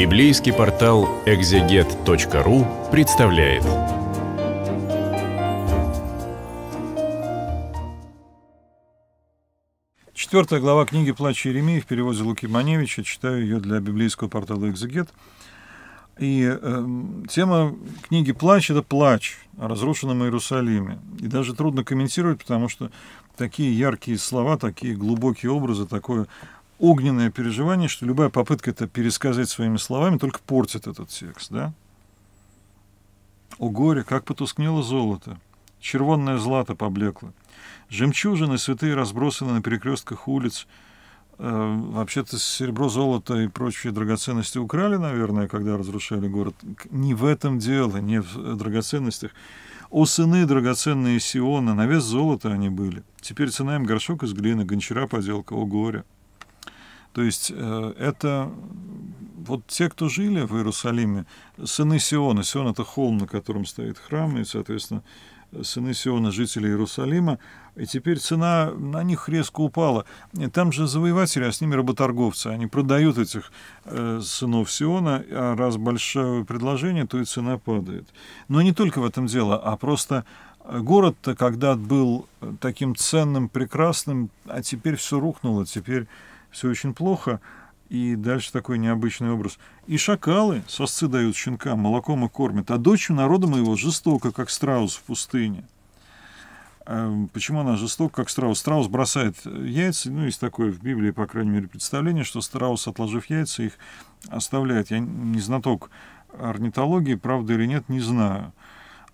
Библейский портал экзегет.ру представляет. Четвертая глава книги «Плач Еремии» в переводе Луки Маневича. Читаю ее для библейского портала «Экзегет». И э, тема книги «Плач» — это плач о разрушенном Иерусалиме. И даже трудно комментировать, потому что такие яркие слова, такие глубокие образы, такое огненное переживание, что любая попытка это пересказать своими словами только портит этот текст, да? О горе, как потускнело золото, червонное злато поблекло, жемчужины святые разбросаны на перекрестках улиц, э, вообще-то серебро, золото и прочие драгоценности украли, наверное, когда разрушали город. Не в этом дело, не в э, драгоценностях. О сыны драгоценные Сиона, на вес золота они были. Теперь цена им горшок из глины, гончара поделка, о горе. То есть э, это вот те, кто жили в Иерусалиме, сыны Сиона. Сион — это холм, на котором стоит храм, и, соответственно, сыны Сиона, жители Иерусалима, и теперь цена на них резко упала. И там же завоеватели, а с ними работорговцы. Они продают этих э, сынов Сиона, а раз большое предложение, то и цена падает. Но не только в этом дело, а просто э, город-то когда то был э, таким ценным, прекрасным, а теперь все рухнуло, теперь все очень плохо. И дальше такой необычный образ. И шакалы сосцы дают щенка, молоком и кормят, а дочь у народа моего жестока, как страус в пустыне. А, почему она жестока, как страус? Страус бросает э, яйца, ну, есть такое в Библии, по крайней мере, представление, что страус, отложив яйца, их оставляет. Я не знаток орнитологии, правда или нет, не знаю.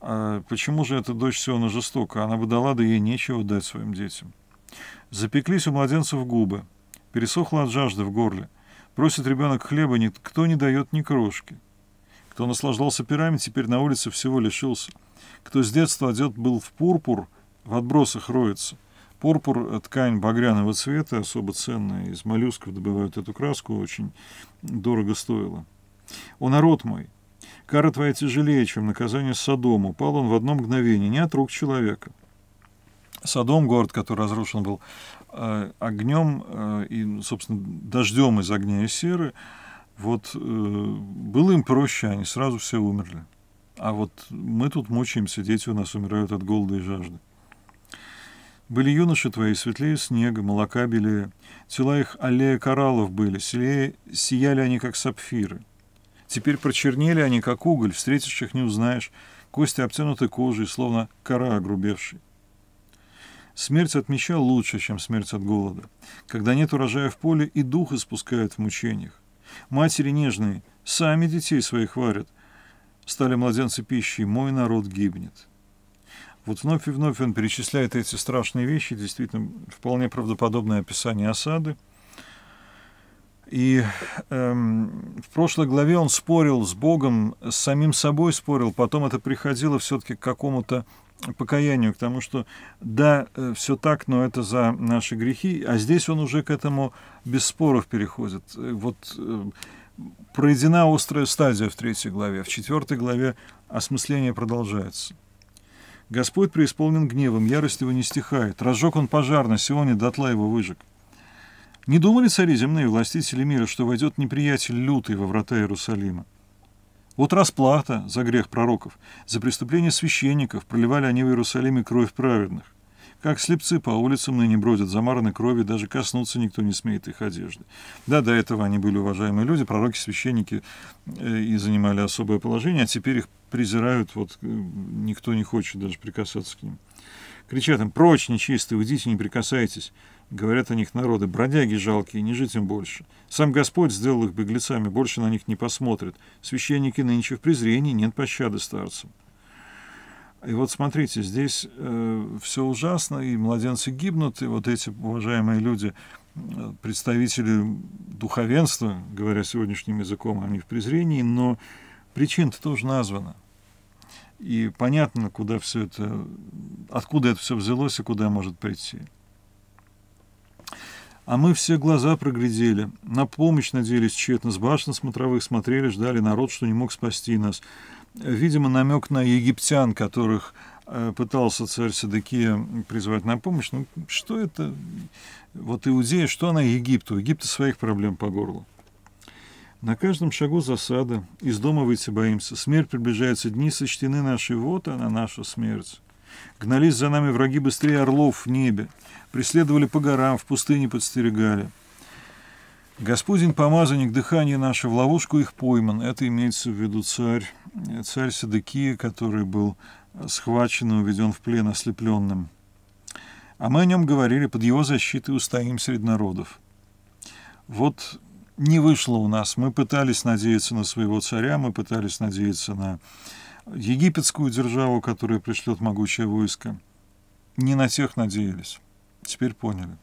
А почему же эта дочь все она жестока? Она бы дала, да ей нечего дать своим детям. Запеклись у младенцев губы, Пересохло от жажды в горле. Просит ребенок хлеба, никто не дает ни крошки. Кто наслаждался пирами, теперь на улице всего лишился. Кто с детства одет был в пурпур, в отбросах роется. Пурпур – ткань багряного цвета, особо ценная. Из моллюсков добывают эту краску, очень дорого стоила. «О, народ мой! Кара твоя тяжелее, чем наказание Содому. Пал он в одно мгновение, не от рук человека». Садом, город, который разрушен был э, огнем э, и, собственно, дождем из огня и серы, вот э, было им проще, они сразу все умерли. А вот мы тут мучаемся, дети у нас умирают от голода и жажды. Были юноши твои светлее снега, молока белее, тела их аллея кораллов были, селее сияли они, как сапфиры. Теперь прочернели они, как уголь, встретишь их не узнаешь, кости обтянуты кожей, словно кора огрубевшей. Смерть от меча лучше, чем смерть от голода. Когда нет урожая в поле, и дух испускают в мучениях. Матери нежные сами детей своих варят. Стали младенцы пищей, мой народ гибнет. Вот вновь и вновь он перечисляет эти страшные вещи, действительно, вполне правдоподобное описание осады. И эм, в прошлой главе он спорил с Богом, с самим собой спорил, потом это приходило все-таки к какому-то покаянию, к тому, что да, э, все так, но это за наши грехи, а здесь он уже к этому без споров переходит. Э, вот э, пройдена острая стадия в третьей главе, в четвертой главе осмысление продолжается. Господь преисполнен гневом, ярость его не стихает. Разжег он пожар на Сионе, дотла его выжег. Не думали цари земные, властители мира, что войдет неприятель лютый во врата Иерусалима? Вот расплата за грех пророков, за преступление священников проливали они в Иерусалиме кровь праведных. Как слепцы по улицам ныне бродят замараны крови, даже коснуться никто не смеет их одежды. Да, до этого они были уважаемые люди, пророки, священники э, и занимали особое положение, а теперь их презирают, вот э, никто не хочет даже прикасаться к ним. Кричат им, прочь, нечистые, уйдите, не прикасайтесь. Говорят о них народы, бродяги жалкие, не жить им больше. Сам Господь сделал их беглецами, больше на них не посмотрит. Священники нынче в презрении, нет пощады старцам. И вот смотрите, здесь э, все ужасно, и младенцы гибнут, и вот эти уважаемые люди, э, представители духовенства, говоря сегодняшним языком, они в презрении, но причин-то тоже названа. И понятно, куда все это, откуда это все взялось и куда может прийти. А мы все глаза проглядели, на помощь надеялись тщетно, с башен смотровых смотрели, ждали народ, что не мог спасти нас. Видимо, намек на египтян, которых э, пытался царь Садыкия призвать на помощь. Ну, что это? Вот Иудея, что она Египту? У Египта своих проблем по горлу. На каждом шагу засада. Из дома выйти боимся. Смерть приближается. Дни сочтены наши. Вот она, наша смерть. Гнались за нами враги быстрее орлов в небе, преследовали по горам, в пустыне подстерегали. Господин помазанник дыхание наше, в ловушку их пойман. Это имеется в виду царь, э, царь Садыкия, который был схвачен и уведен в плен ослепленным. А мы о нем говорили, под его защитой устоим среди народов. Вот не вышло у нас. Мы пытались надеяться на своего царя, мы пытались надеяться на египетскую державу, которая пришлет могучее войско. Не на тех надеялись. Теперь поняли.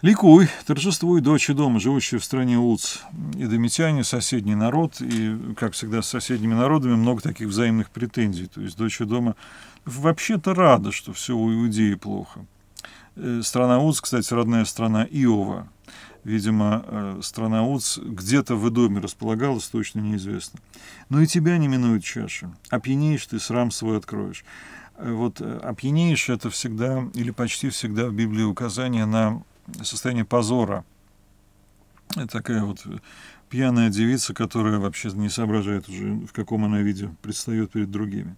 Ликуй, торжествуй, дочь и дома, живущие в стране Луц, и домитяне, соседний народ, и, как всегда, с соседними народами много таких взаимных претензий. То есть дочь и дома вообще-то рада, что все у иудеи плохо. Э, страна Уц, кстати, родная страна Иова. Видимо, э, страна Уц где-то в Эдоме располагалась, точно неизвестно. Но и тебя не минует чаша. Опьянеешь ты, срам свой откроешь. Э, вот опьянеешь – это всегда или почти всегда в Библии указание на состояние позора. Это такая вот пьяная девица, которая вообще не соображает уже, в каком она виде предстает перед другими.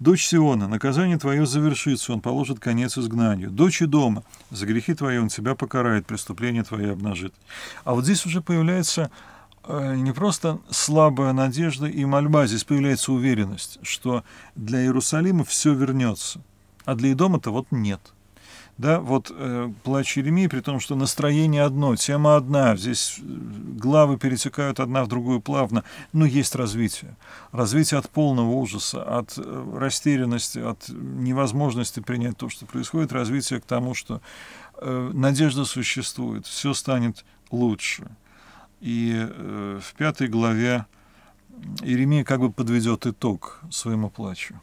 Дочь Сиона, наказание твое завершится, он положит конец изгнанию. Дочь и дома, за грехи твои он тебя покарает, преступление твое обнажит. А вот здесь уже появляется э, не просто слабая надежда и мольба, здесь появляется уверенность, что для Иерусалима все вернется, а для дома то вот нет – да, вот э, плач Еремии, при том, что настроение одно, тема одна, здесь э, главы перетекают одна в другую плавно, но есть развитие. Развитие от полного ужаса, от э, растерянности, от невозможности принять то, что происходит, развитие к тому, что э, надежда существует, все станет лучше. И э, в пятой главе Еремия как бы подведет итог своему плачу.